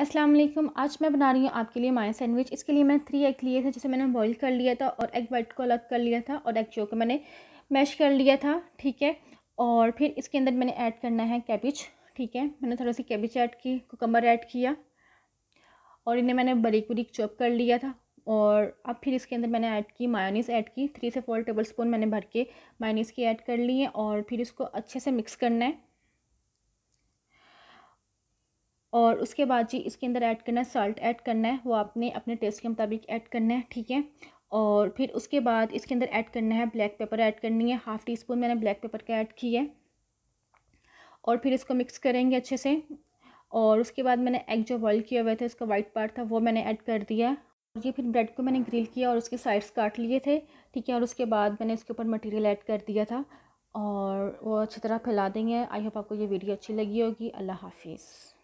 अस्सलाम वालेकुम आज मैं बना रही हूँ आपके लिए माया सैंडविच इसके लिए मैं थ्री एग लिए थे जिसे मैंने बॉईल कर लिया था और एग वाइट को अलग कर लिया था और एग जो को मैंने मैश कर लिया था ठीक है और फिर इसके अंदर मैंने ऐड करना है कैबिज ठीक है मैंने थोड़ा सी कैबिज ऐड की कोकम्बर ऐड किया और इन्हें मैंने बरीक बरीक चॉप कर लिया था और अब फिर इसके अंदर मैंने ऐड की मायोनीस ऐड की थ्री से फोर टेबल स्पून मैंने भर के मायोनीस की ऐड कर ली है और फिर इसको अच्छे से मिक्स करना है और उसके बाद जी इसके अंदर ऐड करना है सॉल्ट ऐड करना है वो आपने अपने टेस्ट के मुताबिक ऐड करना है ठीक है और फिर उसके बाद इसके अंदर ऐड करना है ब्लैक पेपर ऐड करनी है हाफ़ टी स्पून मैंने ब्लैक पेपर का ऐड किया है और फिर इसको मिक्स करेंगे अच्छे से और उसके बाद मैंने एग जो बॉयल किया हुआ था उसका वाइट पार्ट था वो मैंने ऐड कर दिया और ये फिर ब्रेड को मैंने ग्रिल किया और उसके साइड्स काट लिए थे ठीक है और उसके बाद मैंने इसके ऊपर मटेरियल ऐड कर दिया था और वो अच्छी तरह फैला देंगे आई होप आपको ये वीडियो अच्छी लगी होगी अल्लाह हाफिज़